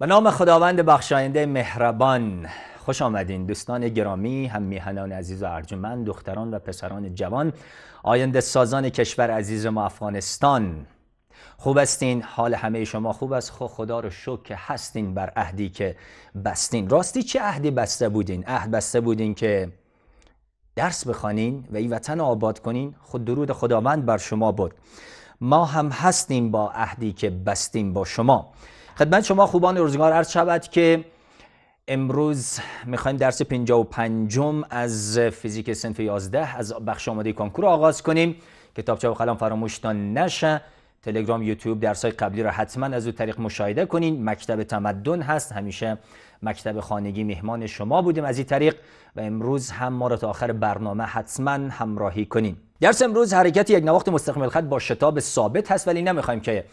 به نام خداوند بخشاینده مهربان خوش آمدین دوستان گرامی هم میهنان عزیز و ارجمند دختران و پسران جوان آینده سازان کشور عزیز ما افغانستان خوب استین حال همه شما خوب است خو خب خدا رو شکر که هستین بر عهدی که بستین راستی چه عهدی بسته بودین عهد بسته بودین که درس بخوانین و این وطن آباد کنین خود درود خداوند بر شما بود ما هم هستیم با عهدی که بستیم با شما خدمت شما خوبان روزگار عرض شود که امروز میخوایم درس و پنجم از فیزیک سنف 11 از بخش آماده کنکور آغاز کنیم کتابچه و قلم فراموشتان نشه تلگرام یوتیوب درس های قبلی را حتما از او طریق مشاهده کنین مکتب تمدن هست همیشه مکتب خانگی مهمان شما بودیم از این طریق و امروز هم ما را تا آخر برنامه حتما همراهی کنین درس امروز حرکت یک نواخت مستقیم الخط با شتاب ثابت هست ولی نمیخوایم که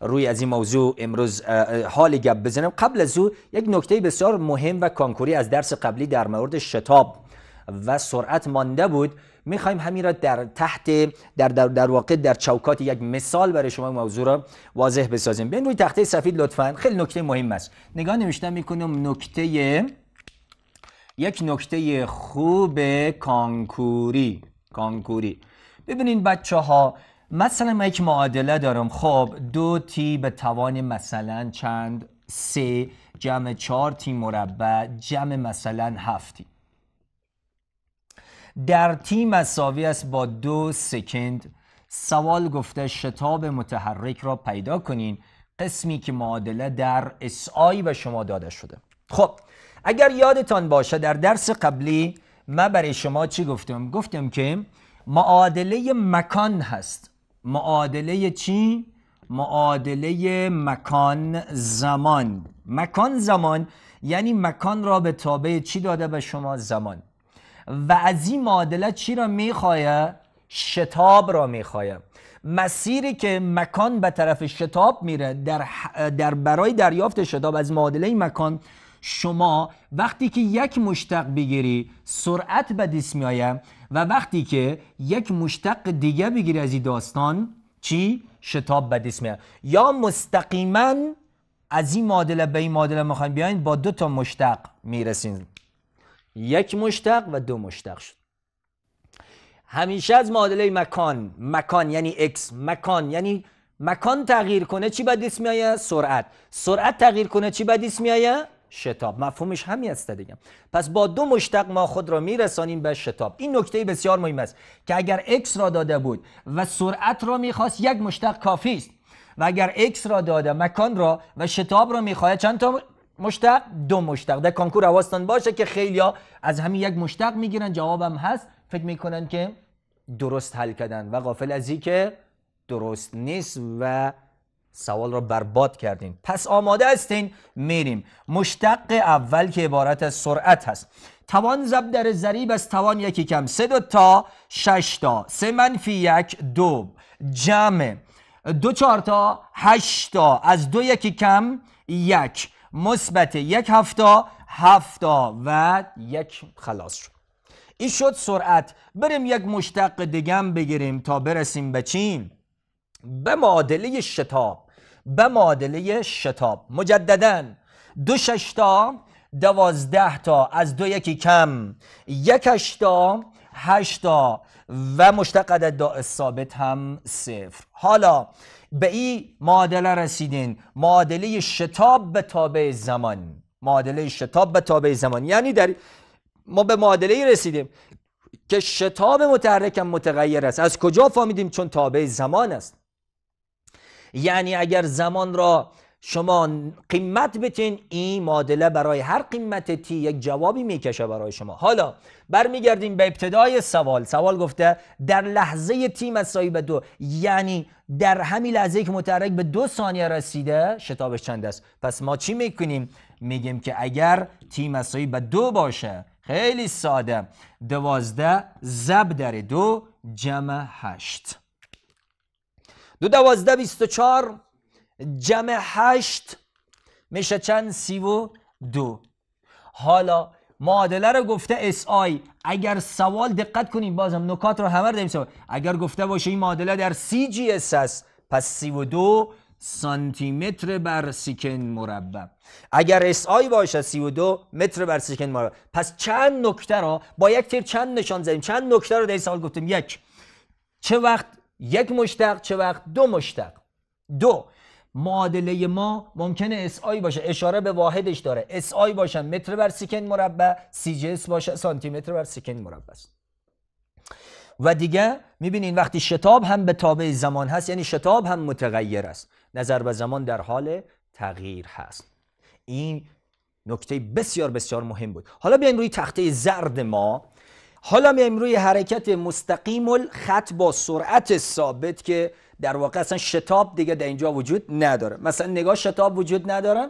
روی از این موضوع امروز حال گپ بزنم قبل از او یک نکته بسیار مهم و کانکوری از درس قبلی در مورد شتاب و سرعت مانده بود میخوایم همین را در تحت در, در, در واقع در چوکات یک مثال برای شما موضوع را واضح بسازیم بین روی تخته سفید لطفا خیلی نکته مهم است نگاه نوشتن میکنم نکته یک نکته خوب کانکوری کانکوری ببینین بچه ها مثلا من یک معادله دارم خب دو تی به توان مثلا چند سه جمع چهار تی مربع جمع مثلا هفتی در تی مساوی است با دو سکند سوال گفته شتاب متحرک را پیدا کنین قسمی که معادله در اس به شما داده شده خب اگر یادتان باشه در درس قبلی من برای شما چی گفتم؟ گفتم که معادله مکان هست معادله چی؟ معادله مکان زمان مکان زمان یعنی مکان را به تابع چی داده به شما زمان و از این معادله چی را میخواه؟ شتاب را میخواه مسیری که مکان به طرف شتاب میره در, در برای دریافت شتاب از معادله مکان شما وقتی که یک مشتق بگیری سرعت به دیست میایه و وقتی که یک مشتق دیگه بگیری از این داستان چی؟ شتاب بدست اسمه یا مستقیما از این معادله به این معادله میخواین بیاین با دو تا مشتق میرسین یک مشتق و دو مشتق شد همیشه از معادله مکان مکان یعنی اکس، مکان یعنی مکان تغییر کنه چی به اسم میایه سرعت سرعت تغییر کنه چی بدست اسم میایه شتاب مفهومش همین است دیگه پس با دو مشتق ما خود را میرسانیم به شتاب این نکته بسیار مهم است که اگر x را داده بود و سرعت را میخواست یک مشتق کافی است و اگر x را داده مکان را و شتاب را میخواهد چند تا مشتق دو مشتق در کانکور حواستان باشه که خیلی از همین یک مشتق میگیرن جوابم هست فکر میکنن که درست حل کردن و غافل از که درست نیست و سوال را برباد کردین پس آماده هستین میریم مشتق اول که عبارت از سرعت هست توان زب در ضریب از توان یکی کم سه دو تا شش تا سه منفی یک دو جمع دو چهار تا هشت تا از دو یکی کم یک مثبت یک هفتا هفتا و یک خلاص شد این شد سرعت بریم یک مشتق دیگم بگیریم تا برسیم به چین به معادله شتاب به معادله شتاب مجددا دو ششتا دوازده تا از دو یکی کم یک تا هشتا و مشتق عدد ثابت هم صفر حالا به این معادله رسیدین معادله شتاب به تابع زمان معادله شتاب به تابع زمان یعنی در ما به معادله رسیدیم که شتاب متحرک متغیر است از کجا فهمیدیم چون تابع زمان است یعنی اگر زمان را شما قیمت بتین این معادله برای هر قیمت تی یک جوابی میکشه برای شما حالا برمیگردیم به ابتدای سوال سوال گفته در لحظه تی مساوی به دو یعنی در همین لحظه که متحرک به دو ثانیه رسیده شتابش چند است پس ما چی میکنیم میگیم که اگر تی مساوی به دو باشه خیلی ساده دوازده زب در دو جمع هشت دو دوازده بیست و چار جمع هشت میشه چند سی و دو حالا معادله رو گفته اس آی اگر سوال دقت کنیم بازم نکات رو همه رو اگر گفته باشه این معادله در سی جی هست پس سی و دو سانتی متر بر سیکن مربع اگر اس آی باشه دو متر بر سیکن مربع پس چند نکته رو با یک تیر چند نشان زدیم چند نکته رو در این سوال گفتیم یک چه وقت یک مشتق چه وقت دو مشتق دو معادله ما ممکنه اس آی باشه اشاره به واحدش داره اس آی باشه متر بر سیکن مربع سی جی اس باشه سانتی متر بر سیکن مربع است و دیگه میبینین وقتی شتاب هم به تابع زمان هست یعنی شتاب هم متغیر است نظر به زمان در حال تغییر هست این نکته بسیار بسیار مهم بود حالا بیاین روی تخته زرد ما حالا میایم روی حرکت مستقیم الخط با سرعت ثابت که در واقع اصلا شتاب دیگه در اینجا وجود نداره مثلا نگاه شتاب وجود نداره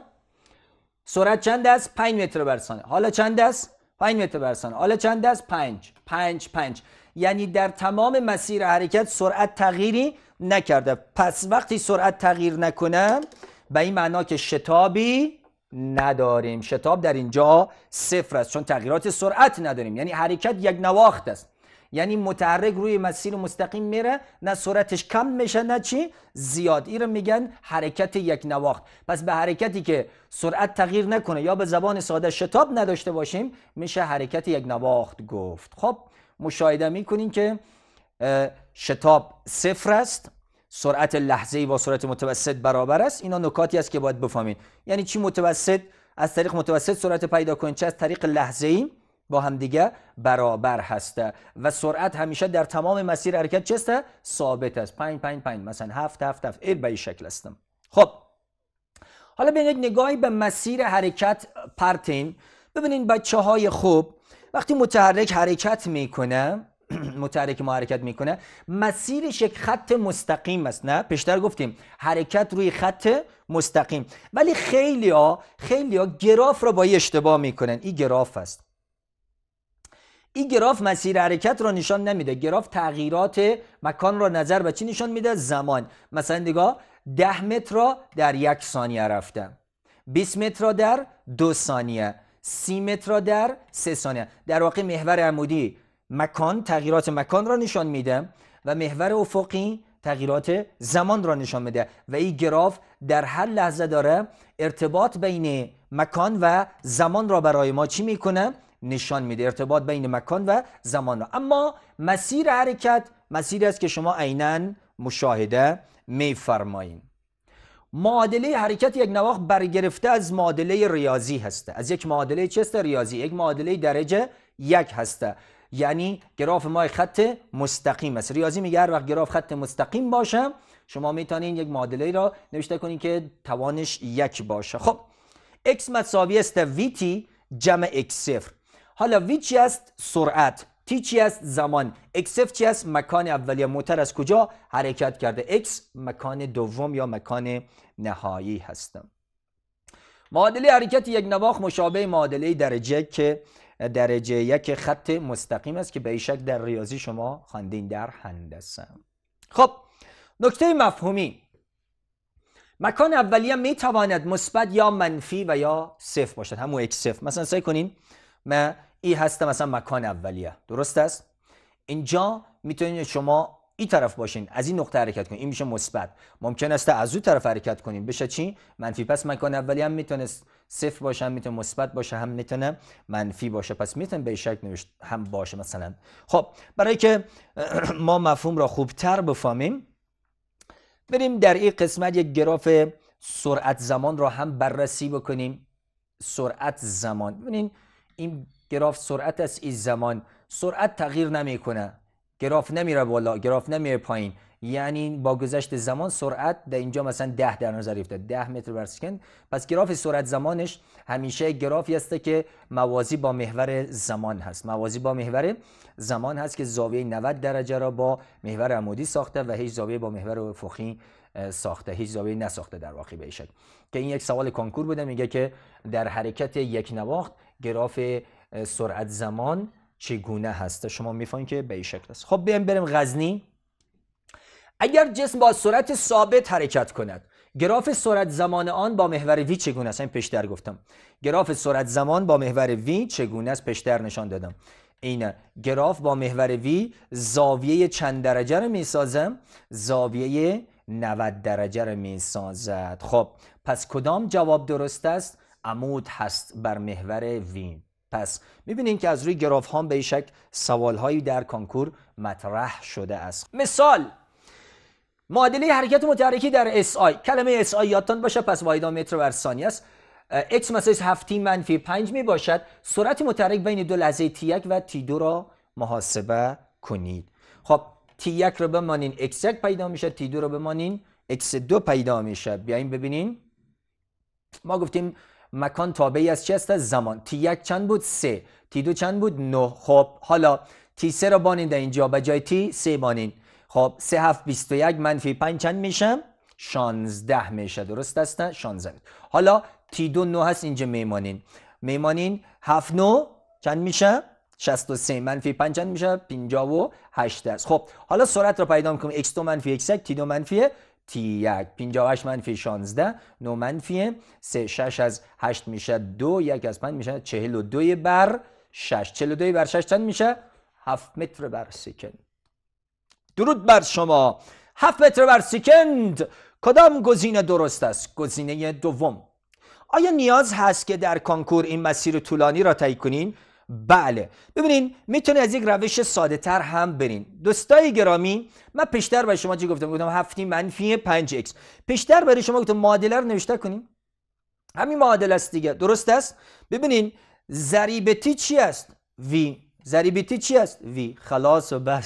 سرعت چند است 5 متر بر ثانیه حالا چند است 5 متر بر ثانیه حالا چند است 5 5 5 یعنی در تمام مسیر حرکت سرعت تغییری نکرده پس وقتی سرعت تغییر نکنه به این معنا که شتابی نداریم شتاب در اینجا صفر است چون تغییرات سرعت نداریم یعنی حرکت یک نواخت است یعنی متحرک روی مسیر مستقیم میره نه سرعتش کم میشه نه چی زیاد این رو میگن حرکت یک نواخت پس به حرکتی که سرعت تغییر نکنه یا به زبان ساده شتاب نداشته باشیم میشه حرکت یک نواخت گفت خب مشاهده میکنین که شتاب صفر است سرعت لحظه ای با سرعت متوسط برابر است اینا نکاتی است که باید بفهمید یعنی چی متوسط از طریق متوسط سرعت پیدا کنید چه از طریق لحظه ای با همدیگه برابر هسته و سرعت همیشه در تمام مسیر حرکت چسته ثابت است 5 5 5 مثلا 7 7 7 به این شکل هستم خب حالا به یک نگاهی به مسیر حرکت پرتین ببینید بچه های خوب وقتی متحرک حرکت میکنه متحرک ما حرکت میکنه مسیرش یک خط مستقیم است نه پیشتر گفتیم حرکت روی خط مستقیم ولی خیلی ها گراف را با اشتباه میکنن این گراف است این گراف مسیر حرکت را نشان نمیده گراف تغییرات مکان را نظر به چی نشان میده زمان مثلا نگاه ده متر را در یک ثانیه رفتم 20 متر را در دو ثانیه سی متر را در سه ثانیه در واقع محور عمودی مکان تغییرات مکان را نشان میده و محور افقی تغییرات زمان را نشان میده و این گراف در هر لحظه داره ارتباط بین مکان و زمان را برای ما چی میکنه نشان میده ارتباط بین مکان و زمان را اما مسیر حرکت مسیر است که شما عینا مشاهده میفرمایید معادله حرکت یک نواخت برگرفته از معادله ریاضی هسته از یک معادله چست ریاضی یک معادله درجه یک هسته یعنی گراف ما خط مستقیم است ریاضی میگه هر وقت گراف خط مستقیم باشه شما میتونین یک معادله را نوشته کنین که توانش یک باشه خب x مساوی است vt جمع x0 حالا v چی است سرعت t چی است زمان x0 چی است مکان اولیه موتر از کجا حرکت کرده x مکان دوم یا مکان نهایی هستم معادله حرکت یک نواخ مشابه معادله درجه که درجه یک خط مستقیم است که به شک در ریاضی شما خاندین در هندسه خب نکته مفهومی مکان اولیه می تواند مثبت یا منفی و یا صفر باشد همون یک صفر مثلا سعی کنین من ای هستم مثلا مکان اولیه درست است اینجا میتونید شما این طرف باشین از این نقطه حرکت کنین این میشه مثبت ممکن است از اون طرف حرکت کنین بشه چی منفی پس مکان اولیه هم میتونست صفر باشه هم میتونه مثبت باشه هم میتونه منفی باشه پس میتونه به شکل نوشت هم باشه مثلا خب برای که ما مفهوم را خوبتر بفهمیم بریم در این قسمت یک گراف سرعت زمان را هم بررسی بکنیم سرعت زمان ببینید این گراف سرعت است این زمان سرعت تغییر نمیکنه گراف نمیره بالا گراف نمیره پایین یعنی با گذشت زمان سرعت در اینجا مثلا 10 در نظر گرفته 10 متر بر ثانیه پس گراف سرعت زمانش همیشه گرافی است که موازی با محور زمان هست موازی با محور زمان هست که زاویه 90 درجه را با محور عمودی ساخته و هیچ زاویه با محور افقی ساخته هیچ زاویه نساخته در واقع به شکل که این یک سوال کنکور بوده میگه که در حرکت یک نواخت گراف سرعت زمان چگونه هست؟ شما میفهمید که به شکل است خب بیایم بریم غزنی اگر جسم با سرعت ثابت حرکت کند گراف سرعت زمان آن با محور وی چگونه است این پیشتر گفتم گراف سرعت زمان با محور وی چگونه است پیشتر نشان دادم این گراف با محور وی زاویه چند درجه رو می سازم زاویه 90 درجه رو می سازد خب پس کدام جواب درست است عمود هست بر محور وی پس میبینین که از روی گراف ها به شک سوال هایی در کنکور مطرح شده است مثال معادله حرکت متحرکی در SI کلمه SI یادتان باشه پس واحد متر بر ثانیه است x مساوی 7 منفی 5 می باشد سرعت متحرک بین دو لحظه t1 و t2 را محاسبه کنید خب t1 رو بمانین x1 پیدا میشه t2 رو بمانین x2 پیدا میشه بیاین ببینین ما گفتیم مکان تابعی از چی است از زمان t1 چند بود 3 t2 چند بود 9 خب حالا t3 رو بانین در اینجا به جای t3 بانین خب 3 7 21 منفی 5 چند میشم 16 میشه درست هستن 16 حالا تی دو نو هست اینجا میمانین میمانین 7 نو چند میشه 63 منفی 5 چند میشه 58 است خب حالا سرعت رو پیدا میکنیم x2 منفی x1 t2 منفی t1 58 منفی 16 9 منفی 3 6 از 8 میشه 2 1 از 5 میشه 42 بر 6 42 بر 6 چند میشه 7 متر بر سکند درود بر شما هفت متر بر سیکند کدام گزینه درست است گزینه دوم آیا نیاز هست که در کنکور این مسیر طولانی را طی کنین بله ببینین میتونید از یک روش ساده تر هم برین دوستای گرامی من پیشتر برای شما چی گفتم گفتم هفتی منفی 5 x پیشتر برای شما گفتم معادله رو نوشته کنیم. همین معادله است دیگه درست است ببینین تی چی است v زریبیتی چی است؟ وی خلاص و بر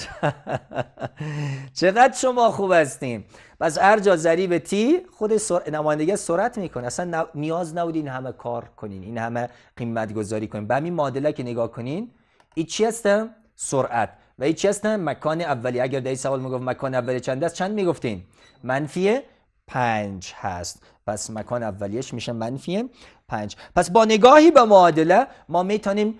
چقدر شما خوب هستیم بس هر جا زریب تی خود سر... نمایندگی سرعت میکنه اصلا نیاز نبود همه کار کنین این همه قیمت گذاری کنین به همین معادله که نگاه کنین این چی هستم سرعت و این چی هستم مکان اولی اگر در سوال میگفت مکان اولی چند است چند میگفتین منفی پنج هست پس مکان اولیش میشه منفی پنج پس با نگاهی به معادله ما میتونیم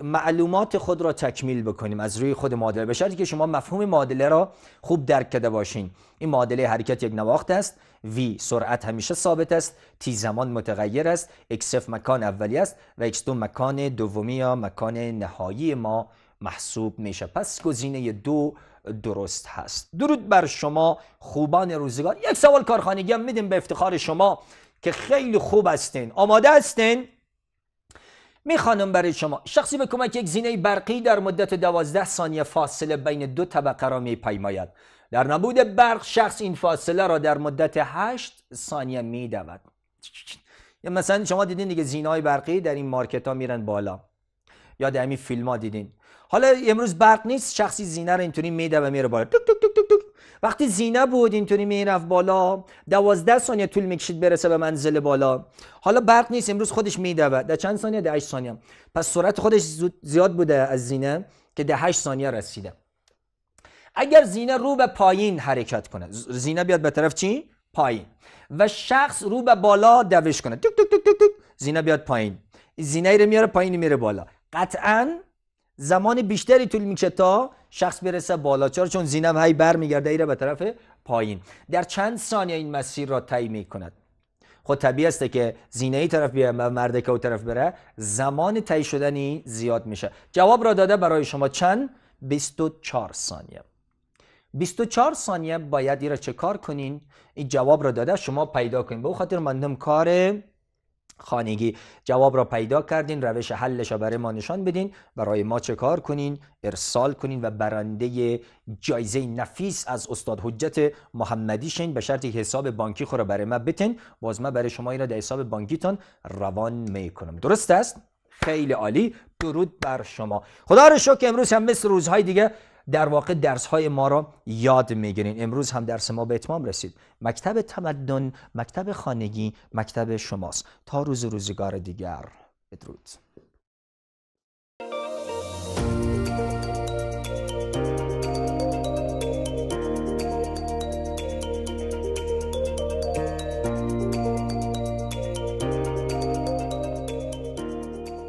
معلومات خود را تکمیل بکنیم از روی خود معادله به شرطی که شما مفهوم معادله را خوب درک کرده باشین این معادله حرکت یک نواخت است v سرعت همیشه ثابت است t زمان متغیر است x مکان اولی است و x2 مکان دومی یا مکان نهایی ما محسوب میشه پس گزینه دو درست هست درود بر شما خوبان روزگار یک سوال کارخانگی هم میدیم به افتخار شما که خیلی خوب هستین آماده هستین میخوانم برای شما شخصی به کمک یک زینه برقی در مدت دوازده ثانیه فاصله بین دو طبقه را میپیماید در نبود برق شخص این فاصله را در مدت هشت ثانیه میدود یا مثلا شما دیدین دیگه زینه های برقی در این مارکت ها میرن بالا یا در همین فیلم ها دیدین حالا امروز برق نیست شخصی زینه رو اینطوری میده و میره بالا تک تک تک تک وقتی زینه بود اینطوری میرفت بالا دوازده ثانیه طول میکشید برسه به منزل بالا حالا برق نیست امروز خودش و در چند ثانیه ده 8 ثانیه پس سرعت خودش زیاد بوده از زینه که ده هشت ثانیه رسیده اگر زینه رو به پایین حرکت کنه زینه بیاد به طرف چی پایین و شخص رو به بالا دوش کنه تک تک تک تک زینه بیاد پایین زینه رو میاره پایین میره بالا قطعاً زمان بیشتری طول میکشه تا شخص برسه بالا چرا چون زینم هی برمیگرده ایره به طرف پایین در چند ثانیه این مسیر را طی میکند خود خب طبیعی است که زینه ای طرف بیه و مرد او طرف بره زمان طی شدنی زیاد میشه جواب را داده برای شما چند 24 ثانیه 24 ثانیه باید ای را چه کار کنین این جواب را داده شما پیدا کنین به خاطر مندم کاره خانگی جواب را پیدا کردین روش حلش را برای ما نشان بدین برای ما چه کار کنین ارسال کنین و برنده جایزه نفیس از استاد حجت محمدی شین به شرطی حساب بانکی را برای ما بتین باز ما برای شما این را در حساب بانکیتان روان می کنم درست است خیلی عالی درود بر شما خدا رو شکر امروز هم مثل روزهای دیگه در واقع درس های ما را یاد میگیرین امروز هم درس ما به اتمام رسید مکتب تمدن مکتب خانگی مکتب شماست تا روز روزگار دیگر بدرود